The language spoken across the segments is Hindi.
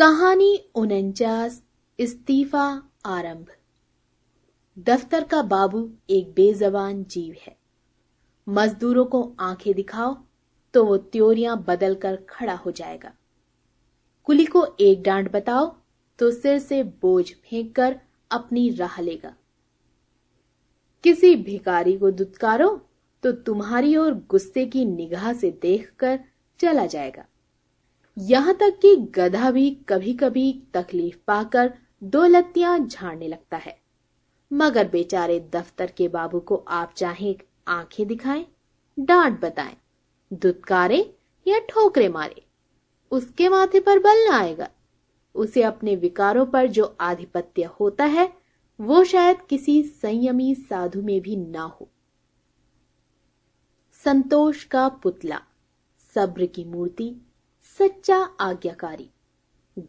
कहानी उनचास इस्तीफा आरंभ दफ्तर का बाबू एक बेजबान जीव है मजदूरों को आंखें दिखाओ तो वो त्योरियां बदलकर खड़ा हो जाएगा कुली को एक डांट बताओ तो सिर से बोझ फेंक कर अपनी राह लेगा किसी भिकारी को दुत्कारो तो तुम्हारी ओर गुस्से की निगाह से देखकर चला जाएगा यहाँ तक कि गधा भी कभी कभी तकलीफ पाकर दो लत्तियां झाड़ने लगता है मगर बेचारे दफ्तर के बाबू को आप चाहे आंखें दिखाएं, डांट बताएं, दुत्कारे या ठोकरे मारे उसके माथे पर बल न आएगा उसे अपने विकारों पर जो आधिपत्य होता है वो शायद किसी संयमी साधु में भी ना हो संतोष का पुतला सब्र की मूर्ति सच्चा आज्ञाकारी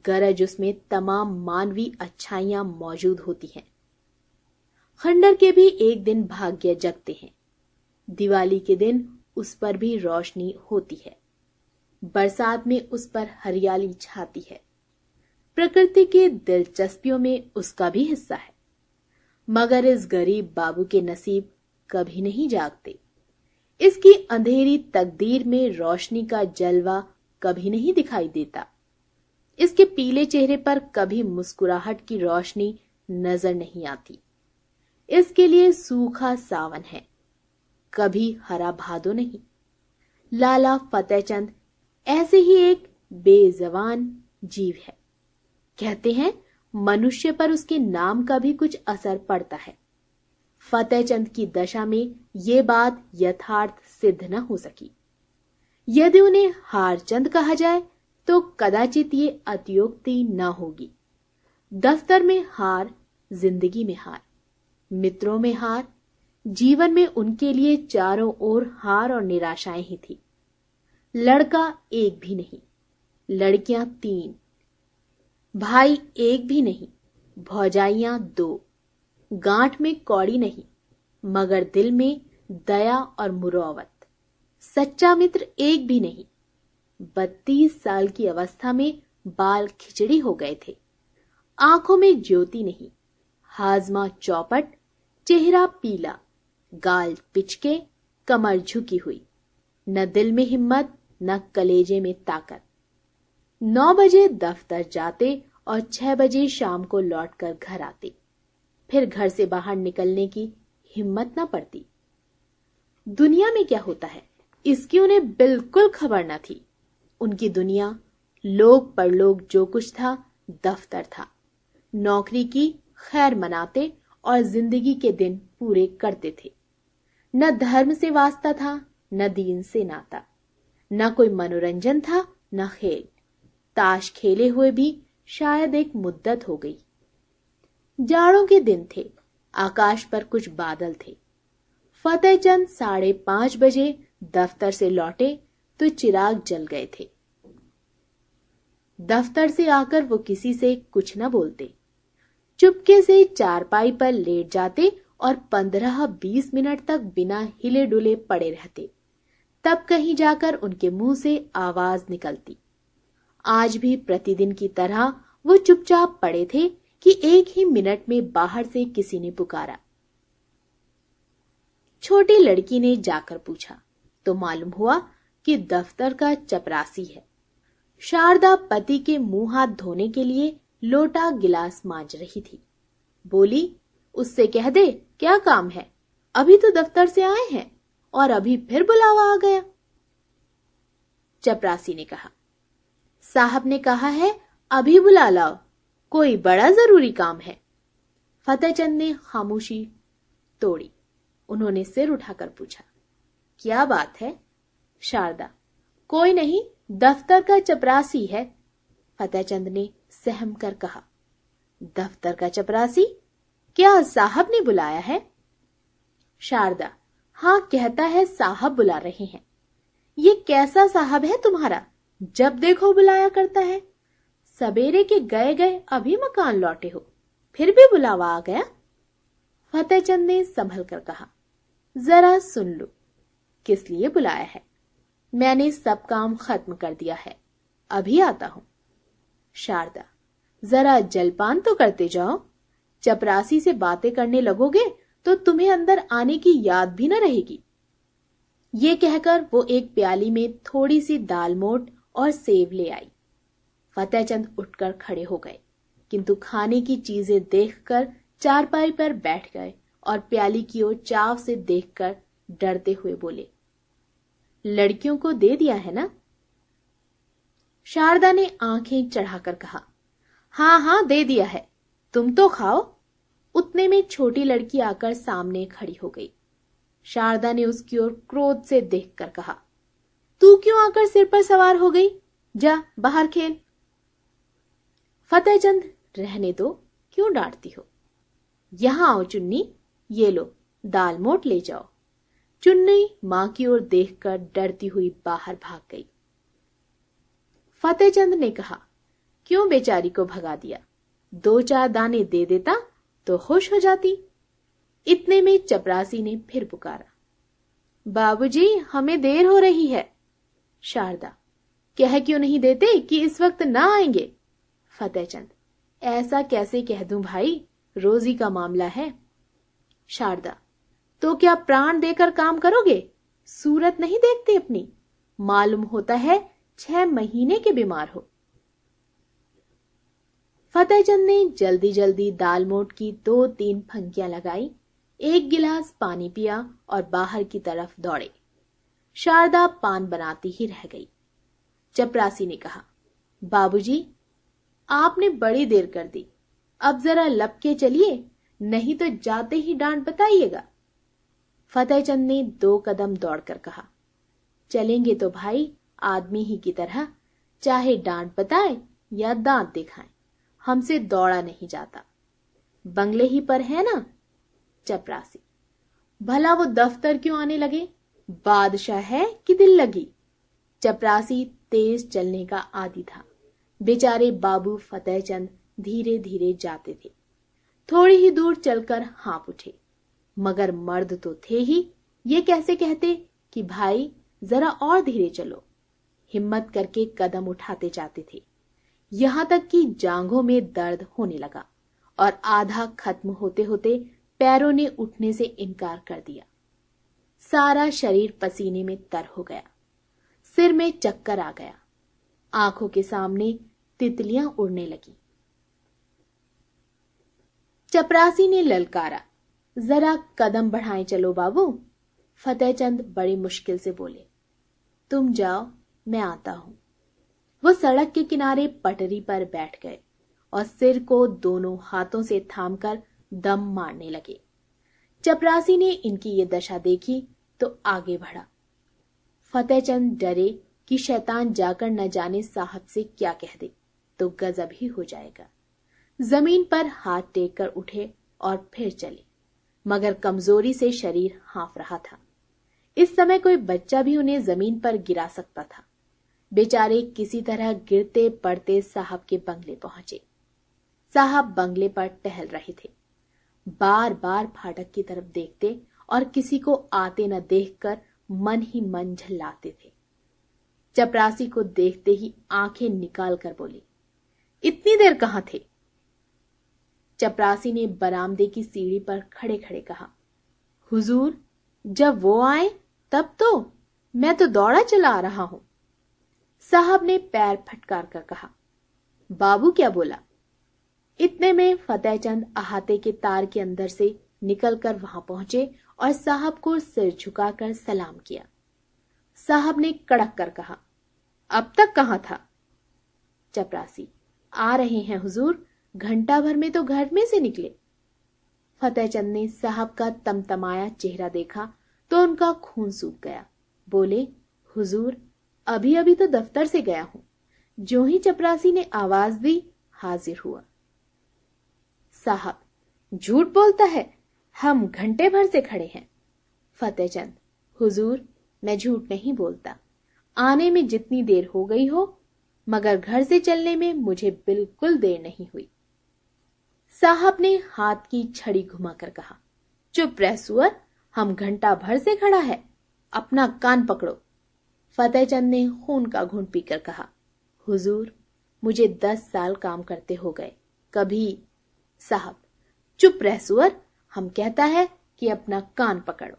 गरज उसमें तमाम मानवीय अच्छाइयां मौजूद होती हैं खंडर के भी एक दिन भाग्य जगते हैं दिवाली के दिन उस पर भी रोशनी होती है बरसात में उस पर हरियाली छाती है प्रकृति के दिलचस्पियों में उसका भी हिस्सा है मगर इस गरीब बाबू के नसीब कभी नहीं जागते इसकी अंधेरी तकदीर में रोशनी का जलवा कभी नहीं दिखाई देता इसके पीले चेहरे पर कभी मुस्कुराहट की रोशनी नजर नहीं आती इसके लिए सूखा सावन है कभी हरा भादो नहीं लाला फतेहचंद ऐसे ही एक बेजवान जीव है कहते हैं मनुष्य पर उसके नाम का भी कुछ असर पड़ता है फतेहचंद की दशा में ये बात यथार्थ सिद्ध न हो सकी यदि उन्हें हारचंद कहा जाए तो कदाचित ये अतियोक्ति न होगी दफ्तर में हार जिंदगी में हार मित्रों में हार जीवन में उनके लिए चारों ओर हार और निराशाएं ही थी लड़का एक भी नहीं लड़कियां तीन भाई एक भी नहीं भौजाइया दो गांठ में कौड़ी नहीं मगर दिल में दया और मुरौवत सच्चा मित्र एक भी नहीं बत्तीस साल की अवस्था में बाल खिचड़ी हो गए थे आंखों में ज्योति नहीं हाजमा चौपट चेहरा पीला गाल पिचके कमर झुकी हुई न दिल में हिम्मत न कलेजे में ताकत नौ बजे दफ्तर जाते और छह बजे शाम को लौटकर घर आते फिर घर से बाहर निकलने की हिम्मत ना पड़ती दुनिया में क्या होता है इसकी उन्हें बिल्कुल खबर न थी उनकी दुनिया लोग परलोक जो कुछ था दफ्तर था नौकरी की खैर मनाते और जिंदगी के दिन पूरे करते थे न धर्म से वास्ता था न दीन से नाता न कोई मनोरंजन था न खेल ताश खेले हुए भी शायद एक मुद्दत हो गई जाड़ों के दिन थे आकाश पर कुछ बादल थे फतेहचंद साढ़े पांच बजे दफ्तर से लौटे तो चिराग जल गए थे दफ्तर से आकर वो किसी से कुछ न बोलते चुपके से चारपाई पर लेट जाते और पंद्रह बीस मिनट तक बिना हिले डुले पड़े रहते तब कहीं जाकर उनके मुंह से आवाज निकलती आज भी प्रतिदिन की तरह वो चुपचाप पड़े थे कि एक ही मिनट में बाहर से किसी ने पुकारा छोटी लड़की ने जाकर पूछा तो मालूम हुआ कि दफ्तर का चपरासी है शारदा पति के मुंह हाथ धोने के लिए लोटा गिलास मांज रही थी बोली उससे कह दे क्या काम है अभी तो दफ्तर से आए हैं और अभी फिर बुलावा आ गया चपरासी ने कहा साहब ने कहा है अभी बुला लाओ कोई बड़ा जरूरी काम है फतेहचंद ने खामोशी तोड़ी उन्होंने सिर उठाकर पूछा क्या बात है शारदा कोई नहीं दफ्तर का चपरासी है फतेहचंद ने सहम कर कहा दफ्तर का चपरासी क्या साहब ने बुलाया है शारदा हाँ कहता है साहब बुला रहे हैं ये कैसा साहब है तुम्हारा जब देखो बुलाया करता है सवेरे के गए गए अभी मकान लौटे हो फिर भी बुलावा आ गया फतेहचंद ने संभल कर कहा जरा सुन लो किस लिए बुलाया है मैंने सब काम खत्म कर दिया है अभी आता हूं शारदा जरा जलपान तो करते जाओ चपरासी से बातें करने लगोगे तो तुम्हें अंदर आने की याद भी न रहेगी ये कहकर वो एक प्याली में थोड़ी सी दाल मोट और सेव ले आई फतेहचंद उठकर खड़े हो गए किंतु खाने की चीजें देखकर चारपाई पर बैठ गए और प्याली की ओर चाव से देखकर डरते हुए बोले लड़कियों को दे दिया है ना शारदा ने आंखें चढ़ाकर कहा हां हां दे दिया है तुम तो खाओ उतने में छोटी लड़की आकर सामने खड़ी हो गई शारदा ने उसकी ओर क्रोध से देखकर कहा तू क्यों आकर सिर पर सवार हो गई जा बाहर खेल फतेहचंद रहने दो क्यों डांटती हो यहां आओ चुन्नी ये लो दाल मोट ले जाओ चुन्नी मां की ओर देखकर डरती हुई बाहर भाग गई फतेहचंद ने कहा क्यों बेचारी को भगा दिया दो चार दाने दे देता तो खुश हो जाती इतने में चपरासी ने फिर पुकारा बाबूजी हमें देर हो रही है शारदा कह क्यों नहीं देते कि इस वक्त ना आएंगे फतेहचंद ऐसा कैसे कह दूं भाई रोजी का मामला है शारदा तो क्या प्राण देकर काम करोगे सूरत नहीं देखते अपनी मालूम होता है छह महीने के बीमार हो फतेहचंद ने जल्दी जल्दी दाल मोट की दो तीन फंकियां लगाई एक गिलास पानी पिया और बाहर की तरफ दौड़े शारदा पान बनाती ही रह गई चपरासी ने कहा बाबूजी, आपने बड़ी देर कर दी अब जरा लपके चलिए नहीं तो जाते ही डांट बताइएगा फतेहचंद ने दो कदम दौड़कर कहा चलेंगे तो भाई आदमी ही की तरह चाहे डांट बताए या दांत दिखाए हमसे दौड़ा नहीं जाता बंगले ही पर है ना चपरासी भला वो दफ्तर क्यों आने लगे बादशाह है कि दिल लगी चपरासी तेज चलने का आदि था बेचारे बाबू फतेहचंद धीरे धीरे जाते थे थोड़ी ही दूर चलकर हाँप उठे मगर मर्द तो थे ही ये कैसे कहते कि भाई जरा और धीरे चलो हिम्मत करके कदम उठाते जाते थे यहां तक कि जांघों में दर्द होने लगा और आधा खत्म होते होते पैरों ने उठने से इनकार कर दिया सारा शरीर पसीने में तर हो गया सिर में चक्कर आ गया आंखों के सामने तितलियां उड़ने लगी चपरासी ने ललकारा जरा कदम बढ़ाए चलो बाबू फतेह चंद बड़ी मुश्किल से बोले तुम जाओ मैं आता हूं वो सड़क के किनारे पटरी पर बैठ गए और सिर को दोनों हाथों से थामकर दम मारने लगे चपरासी ने इनकी ये दशा देखी तो आगे बढ़ा फतेहचंद डरे कि शैतान जाकर न जाने साहब से क्या कह दे तो गजब ही हो जाएगा जमीन पर हाथ टेक कर उठे और फिर चले मगर कमजोरी से शरीर हाफ रहा था इस समय कोई बच्चा भी उन्हें जमीन पर गिरा सकता था बेचारे किसी तरह गिरते पड़ते साहब के बंगले पहुंचे साहब बंगले पर टहल रहे थे बार बार फाटक की तरफ देखते और किसी को आते न देखकर मन ही मन झल्लाते थे चपरासी को देखते ही आंखें निकाल कर बोली इतनी देर कहां थे चपरासी ने बरामदे की सीढ़ी पर खड़े खड़े कहा हुजूर जब वो आए तब तो मैं तो दौड़ा चला आ रहा हूं साहब ने पैर फटकार कर कहा बाबू क्या बोला इतने में फतेहचंद अहाते के तार के अंदर से निकलकर वहां पहुंचे और साहब को सिर झुकाकर सलाम किया साहब ने कड़क कर कहा अब तक कहा था चपरासी आ रहे हैं हुजूर घंटा भर में तो घर में से निकले फतेह चंद ने साहब का तमतमाया चेहरा देखा तो उनका खून सूख गया बोले हुजूर अभी अभी तो दफ्तर से गया हूं जो ही चपरासी ने आवाज दी हाजिर हुआ साहब झूठ बोलता है हम घंटे भर से खड़े हैं फतेह चंद हुजूर मैं झूठ नहीं बोलता आने में जितनी देर हो गई हो मगर घर से चलने में मुझे बिल्कुल देर नहीं हुई साहब ने हाथ की छड़ी घुमाकर कहा चुप रह सुअर हम घंटा भर से खड़ा है अपना कान पकड़ो फतेह चंद ने खून का घूंट पीकर कहा हुजूर मुझे दस साल काम करते हो गए कभी साहब चुप रह सुअर हम कहता है कि अपना कान पकड़ो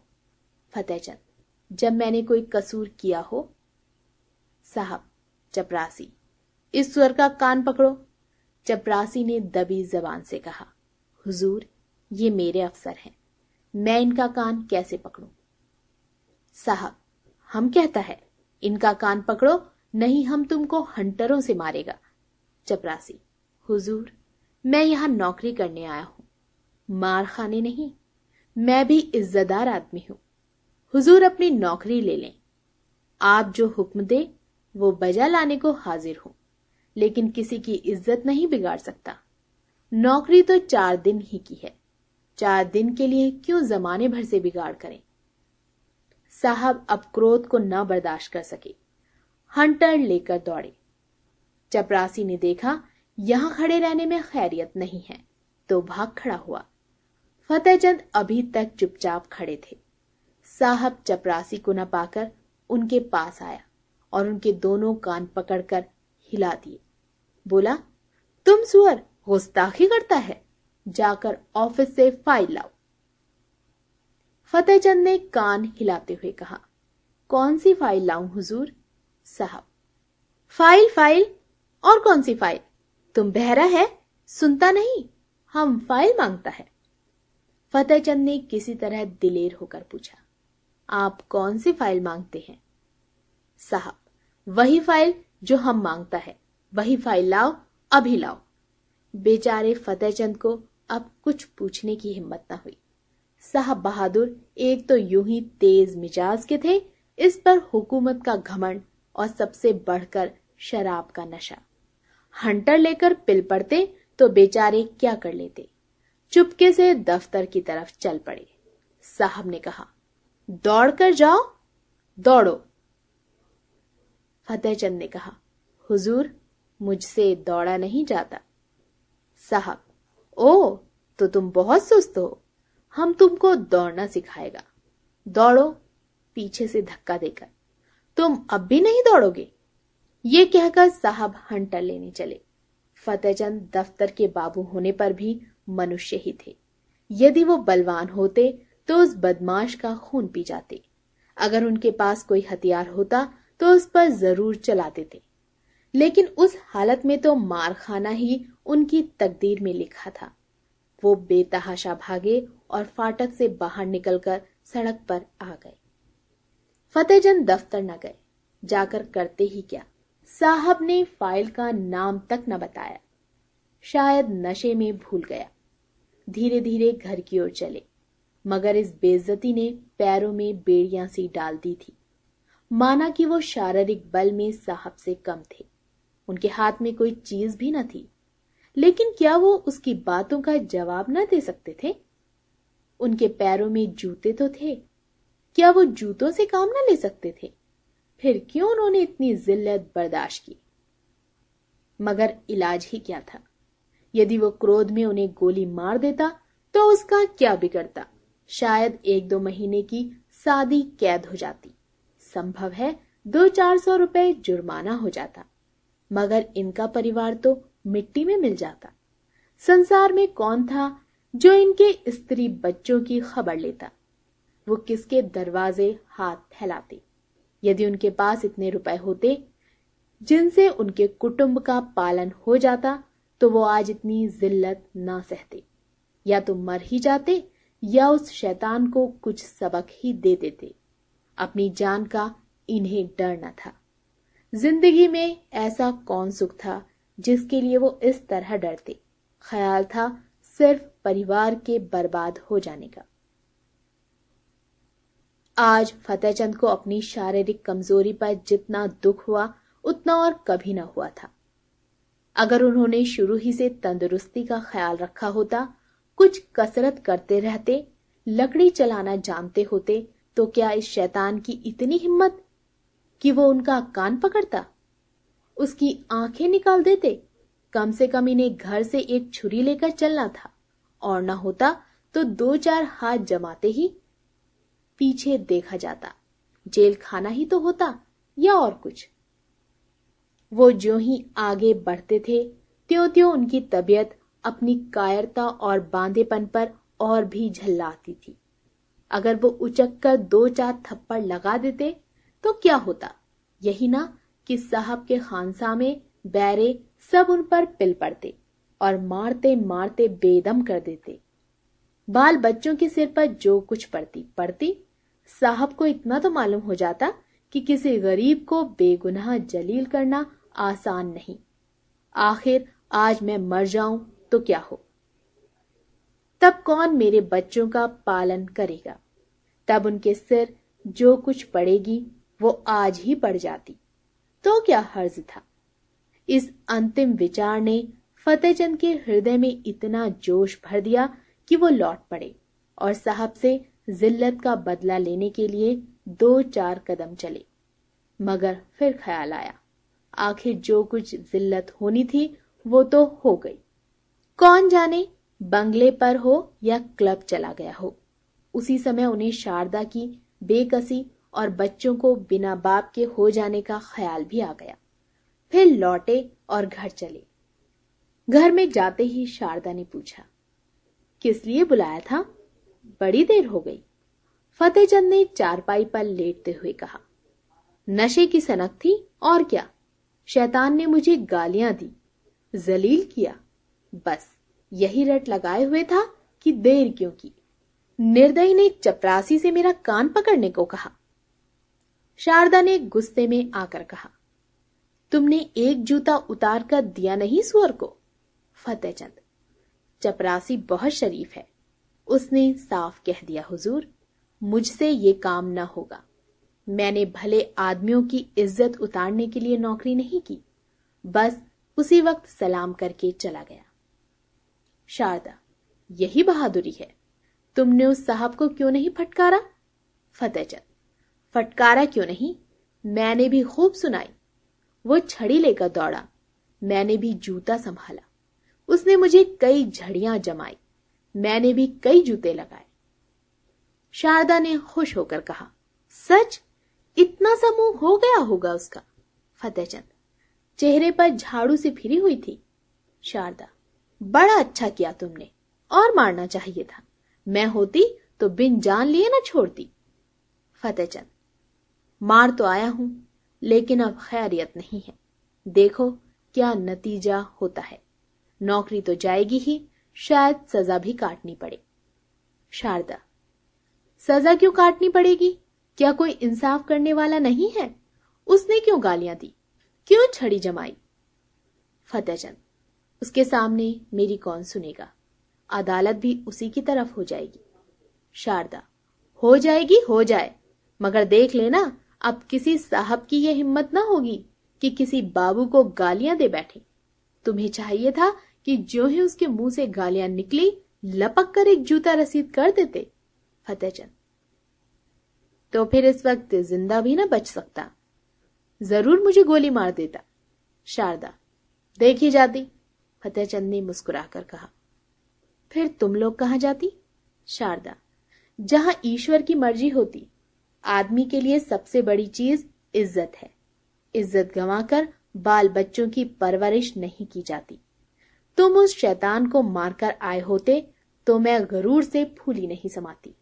फतेह चंद जब मैंने कोई कसूर किया हो साहब चपरासी इस स्वर का कान पकड़ो चपरासी ने दबी जबान से कहा हुजूर ये मेरे अफसर हैं मैं इनका कान कैसे पकड़ू साहब हम कहता है इनका कान पकड़ो नहीं हम तुमको हंटरों से मारेगा चपरासी हुजूर मैं यहां नौकरी करने आया हूं मार खाने नहीं मैं भी इज्जतदार आदमी हूं हुजूर अपनी नौकरी ले लें आप जो हुक्म दे वो बजा लाने को हाजिर हूं लेकिन किसी की इज्जत नहीं बिगाड़ सकता नौकरी तो चार दिन ही की है चार दिन के लिए क्यों जमाने भर से बिगाड़ करें साहब अब क्रोध को ना बर्दाश्त कर सके हंटर लेकर दौड़े चपरासी ने देखा यहां खड़े रहने में खैरियत नहीं है तो भाग खड़ा हुआ फतेहचंद अभी तक चुपचाप खड़े थे साहब चपरासी को न पाकर उनके पास आया और उनके दोनों कान पकड़कर हिला दिए बोला तुम सुअर गुस्ताखी करता है जाकर ऑफिस से फाइल लाओ फतेहचंद ने कान हिलाते हुए कहा कौन सी फाइल लाऊं हुजूर साहब फाइल फाइल और कौन सी फाइल तुम बहरा है सुनता नहीं हम फाइल मांगता है फतेहचंद ने किसी तरह दिलेर होकर पूछा आप कौन सी फाइल मांगते हैं साहब वही फाइल जो हम मांगता है वही फाइल लाओ अभी लाओ बेचारे फतेहचंद को अब कुछ पूछने की हिम्मत न हुई साहब बहादुर एक तो यूं ही तेज मिजाज के थे इस पर हुकूमत का घमंड और सबसे बढ़कर शराब का नशा हंटर लेकर पिल पड़ते तो बेचारे क्या कर लेते चुपके से दफ्तर की तरफ चल पड़े साहब ने कहा दौड़ कर जाओ दौड़ो फतेहचंद ने कहा हुजूर मुझसे दौड़ा नहीं जाता साहब ओ तो तुम बहुत सुस्त हो हम तुमको दौड़ना सिखाएगा दौड़ो पीछे से धक्का देकर तुम अब भी नहीं दौड़ोगे ये कहकर साहब हंटर लेने चले फतेहचंद दफ्तर के बाबू होने पर भी मनुष्य ही थे यदि वो बलवान होते तो उस बदमाश का खून पी जाते अगर उनके पास कोई हथियार होता तो उस पर जरूर चलाते थे लेकिन उस हालत में तो मार खाना ही उनकी तकदीर में लिखा था वो बेतहाशा भागे और फाटक से बाहर निकलकर सड़क पर आ गए फतेहजन दफ्तर न गए जाकर करते ही क्या साहब ने फाइल का नाम तक न बताया शायद नशे में भूल गया धीरे धीरे घर की ओर चले मगर इस बेजती ने पैरों में बेड़ियां सी डाल दी थी माना कि वो शारीरिक बल में साहब से कम थे उनके हाथ में कोई चीज भी न थी लेकिन क्या वो उसकी बातों का जवाब न दे सकते थे उनके पैरों में जूते तो थे क्या वो जूतों से काम न ले सकते थे फिर क्यों उन्होंने इतनी जिल्लत बर्दाश्त की मगर इलाज ही क्या था यदि वो क्रोध में उन्हें गोली मार देता तो उसका क्या बिगड़ता शायद एक दो महीने की सादी कैद हो जाती संभव है दो चार सौ रुपए जुर्माना हो जाता मगर इनका परिवार तो मिट्टी में मिल जाता संसार में कौन था जो इनके स्त्री बच्चों की खबर लेता वो किसके दरवाजे हाथ फैलाते यदि उनके पास इतने रुपए होते जिनसे उनके कुटुंब का पालन हो जाता तो वो आज इतनी जिल्लत ना सहते या तो मर ही जाते या उस शैतान को कुछ सबक ही दे देते अपनी जान का इन्हें डर न था जिंदगी में ऐसा कौन सुख था जिसके लिए वो इस तरह डरते ख्याल था सिर्फ परिवार के बर्बाद हो जाने का आज फतेहचंद को अपनी शारीरिक कमजोरी पर जितना दुख हुआ उतना और कभी ना हुआ था अगर उन्होंने शुरू ही से तंदुरुस्ती का ख्याल रखा होता कुछ कसरत करते रहते लकड़ी चलाना जानते होते तो क्या इस शैतान की इतनी हिम्मत कि वो उनका कान पकड़ता उसकी आंखें निकाल देते कम से कम इन्हें घर से एक छुरी लेकर चलना था और न होता तो दो चार हाथ जमाते ही पीछे देखा जाता जेल खाना ही तो होता या और कुछ वो जो ही आगे बढ़ते थे त्यों त्यों उनकी तबीयत अपनी कायरता और बांधेपन पर और भी झल्लाती थी अगर वो उचक कर दो चार थप्पड़ लगा देते तो क्या होता यही ना कि साहब के खानसामे बैरे सब उन पर पिल पड़ते और मारते मारते बेदम कर देते बाल बच्चों के सिर पर जो कुछ पड़ती पड़ती साहब को इतना तो मालूम हो जाता कि किसी गरीब को बेगुनाह जलील करना आसान नहीं आखिर आज मैं मर जाऊं तो क्या हो तब कौन मेरे बच्चों का पालन करेगा तब उनके सिर जो कुछ पड़ेगी वो आज ही पड़ जाती तो क्या हर्ज था इस अंतिम विचार ने फतेहचंद के हृदय में इतना जोश भर दिया कि वो लौट पड़े और साहब से जिल्लत का बदला लेने के लिए दो चार कदम चले मगर फिर ख्याल आया आखिर जो कुछ जिल्लत होनी थी वो तो हो गई कौन जाने बंगले पर हो या क्लब चला गया हो उसी समय उन्हें शारदा की बेकसी और बच्चों को बिना बाप के हो जाने का ख्याल भी आ गया फिर लौटे और घर चले घर में जाते ही शारदा ने पूछा किस लिए बुलाया था बड़ी देर हो गई फतेहचंद ने चारपाई पर लेटते हुए कहा नशे की सनक थी और क्या शैतान ने मुझे गालियां दी जलील किया बस यही रट लगाए हुए था कि देर क्यों की निर्दयी ने चपरासी से मेरा कान पकड़ने को कहा शारदा ने गुस्से में आकर कहा तुमने एक जूता उतार कर दिया नहीं सुअर को फतेहचंद चपरासी बहुत शरीफ है उसने साफ कह दिया हुजूर मुझसे ये काम न होगा मैंने भले आदमियों की इज्जत उतारने के लिए नौकरी नहीं की बस उसी वक्त सलाम करके चला गया शारदा यही बहादुरी है तुमने उस साहब को क्यों नहीं फटकारा फतेहचंद फटकारा क्यों नहीं मैंने भी खूब सुनाई वो छड़ी लेकर दौड़ा मैंने भी जूता संभाला उसने मुझे कई झड़ियां जमाई मैंने भी कई जूते लगाए शारदा ने खुश होकर कहा सच इतना सा मुंह हो गया होगा उसका फतेहचंद चेहरे पर झाड़ू से फिरी हुई थी शारदा बड़ा अच्छा किया तुमने और मारना चाहिए था मैं होती तो बिन जान लिए ना छोड़ती फतेह चंद मार तो आया हूं लेकिन अब खैरियत नहीं है देखो क्या नतीजा होता है नौकरी तो जाएगी ही शायद सजा भी काटनी पड़े शारदा सजा क्यों काटनी पड़ेगी क्या कोई इंसाफ करने वाला नहीं है उसने क्यों गालियां दी क्यों छड़ी जमाई फतेह चंद उसके सामने मेरी कौन सुनेगा अदालत भी उसी की तरफ हो जाएगी शारदा हो जाएगी हो जाए मगर देख लेना अब किसी साहब की यह हिम्मत ना होगी कि किसी बाबू को गालियां दे बैठे तुम्हें चाहिए था कि जो ही उसके मुंह से गालियां निकली लपक कर एक जूता रसीद कर देते फतेहचंद तो फिर इस वक्त जिंदा भी ना बच सकता जरूर मुझे गोली मार देता शारदा देखी जाती फतेहचंद ने मुस्कुराकर कहा फिर तुम लोग कहाँ जाती शारदा जहां ईश्वर की मर्जी होती आदमी के लिए सबसे बड़ी चीज इज्जत है इज्जत गंवाकर बाल बच्चों की परवरिश नहीं की जाती तुम उस शैतान को मारकर आए होते तो मैं गरूर से फूली नहीं समाती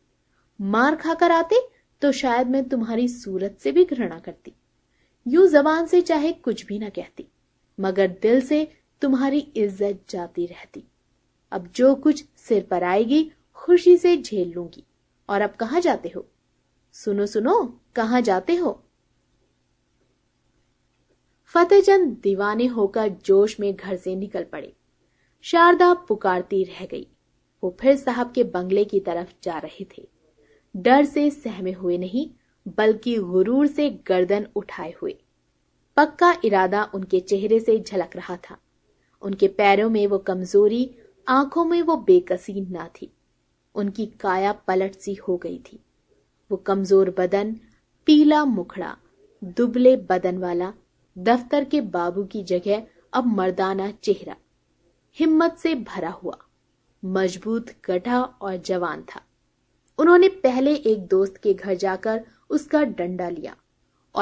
मार खाकर आते तो शायद मैं तुम्हारी सूरत से भी घृणा करती यूं जबान से चाहे कुछ भी ना कहती मगर दिल से तुम्हारी इज्जत जाती रहती अब जो कुछ सिर पर आएगी खुशी से झेल लूंगी और अब कहा जाते हो सुनो सुनो कहा जाते हो फतेहचंद दीवाने होकर जोश में घर से निकल पड़े शारदा पुकारती रह गई वो फिर साहब के बंगले की तरफ जा रहे थे डर से सहमे हुए नहीं बल्कि गुरूर से गर्दन उठाए हुए पक्का इरादा उनके चेहरे से झलक रहा था उनके पैरों में वो कमजोरी आंखों में वो बेकसी ना थी उनकी काया पलट सी हो गई थी वो कमजोर बदन पीला मुखड़ा दुबले बदन वाला दफ्तर के बाबू की जगह अब मर्दाना चेहरा हिम्मत से भरा हुआ मजबूत गठा और जवान था उन्होंने पहले एक दोस्त के घर जाकर उसका डंडा लिया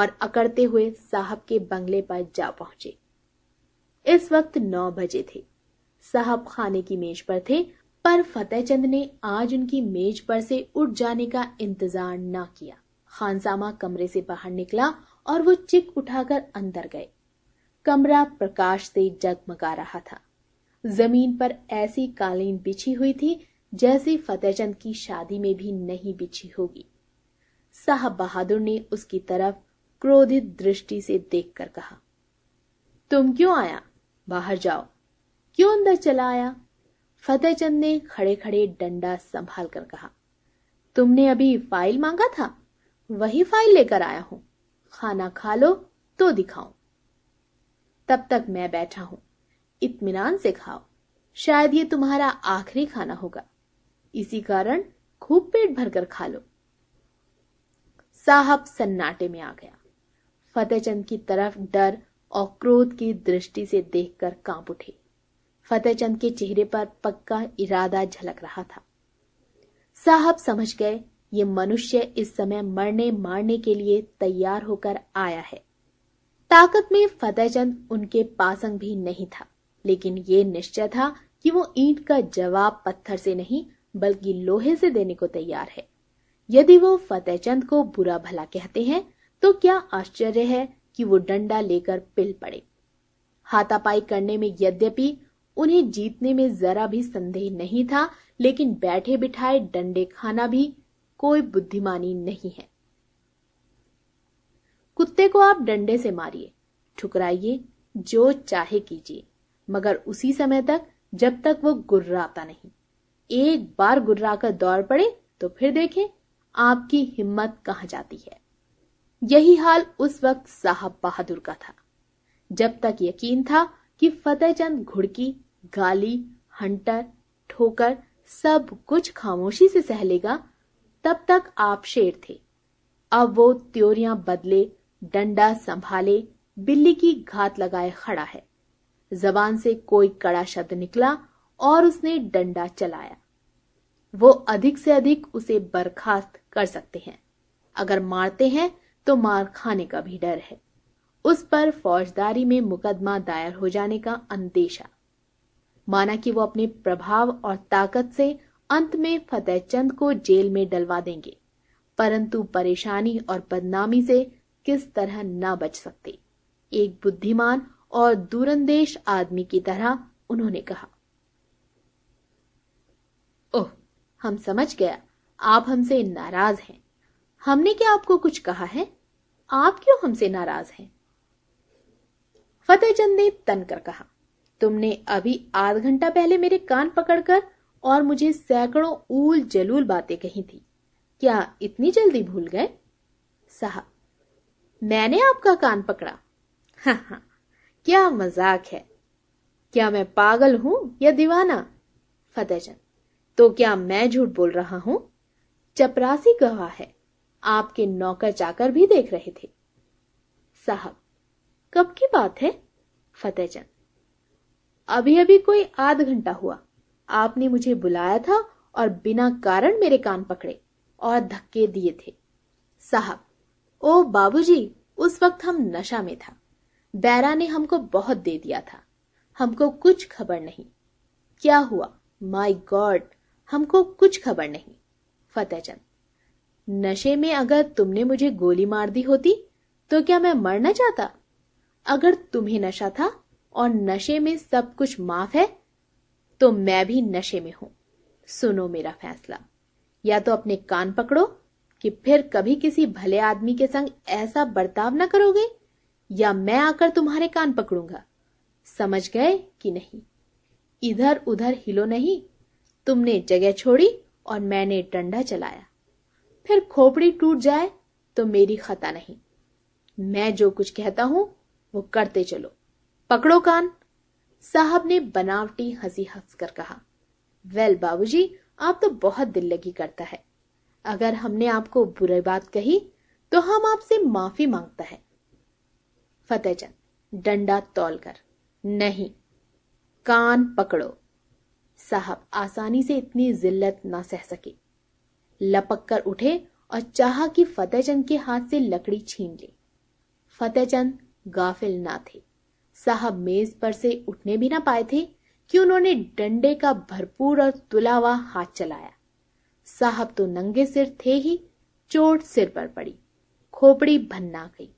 और अकड़ते हुए साहब के बंगले पर जा पहुंचे इस वक्त नौ बजे थे साहब खाने की मेज पर थे पर फतेह चंद ने आज उनकी मेज पर से उठ जाने का इंतजार ना किया खानसामा कमरे से बाहर निकला और वो चिक उठाकर अंदर गए कमरा प्रकाश से जगमगा रहा था जमीन पर ऐसी कालीन बिछी हुई थी जैसे फतेहचंद की शादी में भी नहीं बिछी होगी साहब बहादुर ने उसकी तरफ क्रोधित दृष्टि से देखकर कहा तुम क्यों आया बाहर जाओ क्यों अंदर चला आया फतेहचंद ने खड़े खड़े डंडा संभाल कर कहा तुमने अभी फाइल मांगा था वही फाइल लेकर आया हूं खाना खा लो तो दिखाओ तब तक मैं बैठा हूं इतमान से खाओ शायद ये तुम्हारा आखिरी खाना होगा इसी कारण खूब पेट भरकर खा लो साहब सन्नाटे में आ गया फतेहचंद की तरफ डर और क्रोध की दृष्टि से देखकर कांप उठे फतेहचंद के चेहरे पर पक्का इरादा झलक रहा था साहब समझ गए ये मनुष्य इस समय मरने मारने के लिए तैयार होकर आया है ताकत में फतेहचंद उनके पासंग भी नहीं था लेकिन ये निश्चय था कि वो ईंट का जवाब पत्थर से नहीं बल्कि लोहे से देने को तैयार है यदि वो फतेहचंद को बुरा भला कहते हैं तो क्या आश्चर्य है कि वो डंडा लेकर पिल पड़े हाथापाई करने में यद्यपि उन्हें जीतने में जरा भी संदेह नहीं था लेकिन बैठे बिठाए डंडे खाना भी कोई बुद्धिमानी नहीं है कुत्ते को आप डंडे से मारिए ठुकराइए जो चाहे कीजिए मगर उसी समय तक जब तक वो गुर्राता नहीं एक बार गुर्रा कर दौड़ पड़े तो फिर देखें आपकी हिम्मत कहां जाती है यही हाल उस वक्त साहब बहादुर का था जब तक यकीन था कि फतेहचंद घुड़की गाली हंटर ठोकर सब कुछ खामोशी से सहलेगा तब तक आप शेर थे अब वो त्योरिया बदले डंडा संभाले बिल्ली की घात लगाए खड़ा है जबान से कोई कड़ा शब्द निकला और उसने डंडा चलाया वो अधिक से अधिक उसे बर्खास्त कर सकते हैं अगर मारते हैं तो मार खाने का भी डर है उस पर फौजदारी में मुकदमा दायर हो जाने का अंदेशा माना कि वो अपने प्रभाव और ताकत से अंत में फतेह चंद को जेल में डलवा देंगे परंतु परेशानी और बदनामी से किस तरह ना बच सकते एक बुद्धिमान और दूरंदेश आदमी की तरह उन्होंने कहा ओह हम समझ गया आप हमसे नाराज हैं हमने क्या आपको कुछ कहा है आप क्यों हमसे नाराज हैं फतेहचंद ने तन कर कहा तुमने अभी आध घंटा पहले मेरे कान पकड़कर और मुझे सैकड़ों ऊल जलूल बातें कही थी क्या इतनी जल्दी भूल गए साहब मैंने आपका कान पकड़ा हाँ हाँ क्या मजाक है क्या मैं पागल हूं या दीवाना फतेहचंद तो क्या मैं झूठ बोल रहा हूं चपरासी गवाह है आपके नौकर जाकर भी देख रहे थे साहब कब की बात है फतेहचंद अभी अभी कोई आध घंटा हुआ आपने मुझे बुलाया था और बिना कारण मेरे कान पकड़े और धक्के दिए थे साहब ओ बाबूजी उस वक्त हम नशा में था बैरा ने हमको बहुत दे दिया था हमको कुछ खबर नहीं क्या हुआ माई गॉड हमको कुछ खबर नहीं फतेहचंद नशे में अगर तुमने मुझे गोली मार दी होती तो क्या मैं मर न जाता अगर तुम्हें नशा था और नशे में सब कुछ माफ है तो मैं भी नशे में हूं सुनो मेरा फैसला या तो अपने कान पकड़ो कि फिर कभी किसी भले आदमी के संग ऐसा बर्ताव न करोगे या मैं आकर तुम्हारे कान पकड़ूंगा समझ गए कि नहीं इधर उधर हिलो नहीं तुमने जगह छोड़ी और मैंने डंडा चलाया फिर खोपड़ी टूट जाए तो मेरी खता नहीं मैं जो कुछ कहता हूं वो करते चलो पकड़ो कान साहब ने बनावटी हंसी हंसकर कहा वेल बाबूजी आप तो बहुत दिल लगी करता है अगर हमने आपको बुरी बात कही तो हम आपसे माफी मांगता है फतेहचंद डंडा तोल कर नहीं कान पकड़ो साहब आसानी से इतनी जिल्लत ना सह सके लपक कर उठे और चाह कि फतेहचंद के हाथ से लकड़ी छीन ले फतेहचंद गाफिल ना थे साहब मेज पर से उठने भी ना पाए थे कि उन्होंने डंडे का भरपूर और तुलावा हाथ चलाया साहब तो नंगे सिर थे ही चोट सिर पर पड़ी खोपड़ी भन्ना गई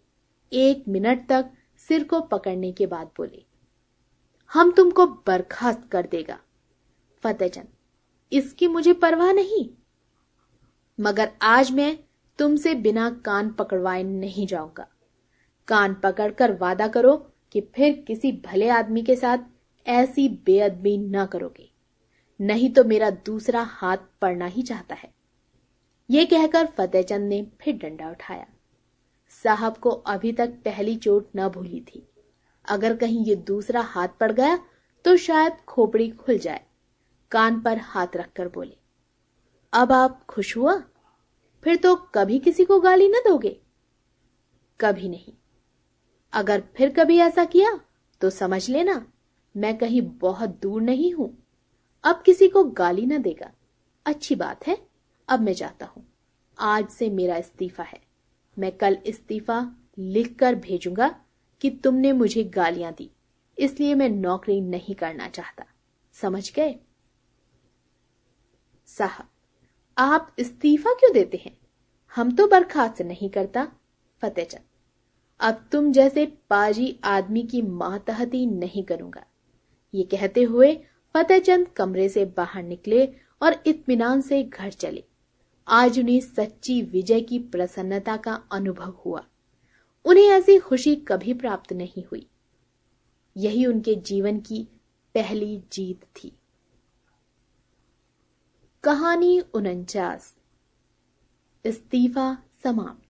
एक मिनट तक सिर को पकड़ने के बाद बोले हम तुमको बर्खास्त कर देगा फतेहचंद इसकी मुझे परवाह नहीं मगर आज मैं तुमसे बिना कान पकड़वाए नहीं जाऊंगा कान पकड़कर वादा करो कि फिर किसी भले आदमी के साथ ऐसी बेअदबी ना करोगे नहीं तो मेरा दूसरा हाथ पड़ना ही चाहता है ये कहकर फतेहचंद ने फिर डंडा उठाया साहब को अभी तक पहली चोट न भूली थी अगर कहीं ये दूसरा हाथ पड़ गया तो शायद खोपड़ी खुल जाए कान पर हाथ रखकर बोले अब आप खुश हुआ फिर तो कभी किसी को गाली न दोगे कभी नहीं अगर फिर कभी ऐसा किया तो समझ लेना मैं कहीं बहुत दूर नहीं हूं अब किसी को गाली न देगा अच्छी बात है अब मैं जाता हूं आज से मेरा इस्तीफा है मैं कल इस्तीफा लिखकर भेजूंगा कि तुमने मुझे गालियां दी इसलिए मैं नौकरी नहीं करना चाहता समझ गए साहब आप इस्तीफा क्यों देते हैं हम तो बर्खास्त नहीं करता फतेह चंद अब तुम जैसे पाजी आदमी की मातहती नहीं करूंगा ये कहते हुए फतेह चंद कमरे से बाहर निकले और इतमान से घर चले आज उन्हें सच्ची विजय की प्रसन्नता का अनुभव हुआ उन्हें ऐसी खुशी कभी प्राप्त नहीं हुई यही उनके जीवन की पहली जीत थी कहानी उनचास इस्तीफा समाप्त